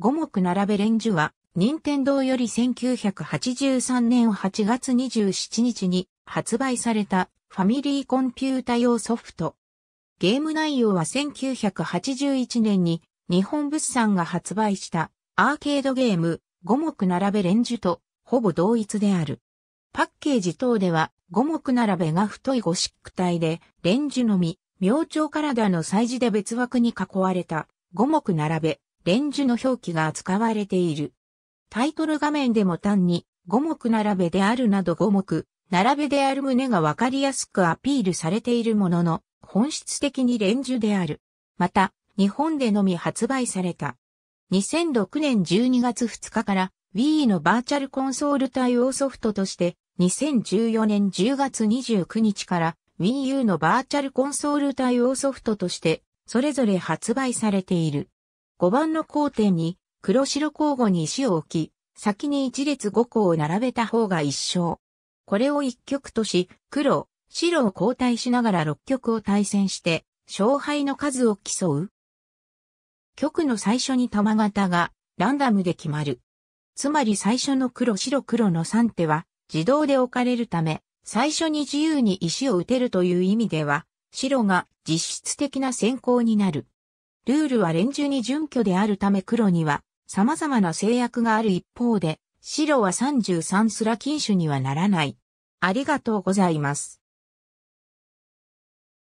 五目並べ連珠は、任天堂より1983年8月27日に発売されたファミリーコンピュータ用ソフト。ゲーム内容は1981年に日本物産が発売したアーケードゲーム五目並べ連珠とほぼ同一である。パッケージ等では五目並べが太いゴシック体で連珠のみ、明朝体の祭事で別枠に囲われた五目並べレンジの表記が扱われている。タイトル画面でも単に五目並べであるなど五目、並べである旨がわかりやすくアピールされているものの、本質的にレンジュである。また、日本でのみ発売された。2006年12月2日から Wii のバーチャルコンソール対応ソフトとして、2014年10月29日から Wii U のバーチャルコンソール対応ソフトとして、それぞれ発売されている。5番の交点に黒白交互に石を置き、先に一列5個を並べた方が一勝。これを1曲とし、黒、白を交代しながら6曲を対戦して、勝敗の数を競う。曲の最初に玉型がランダムで決まる。つまり最初の黒白黒の3手は自動で置かれるため、最初に自由に石を打てるという意味では、白が実質的な先行になる。ルールは連中に準拠であるため黒には様々な制約がある一方で、白は33すら禁酒にはならない。ありがとうございます。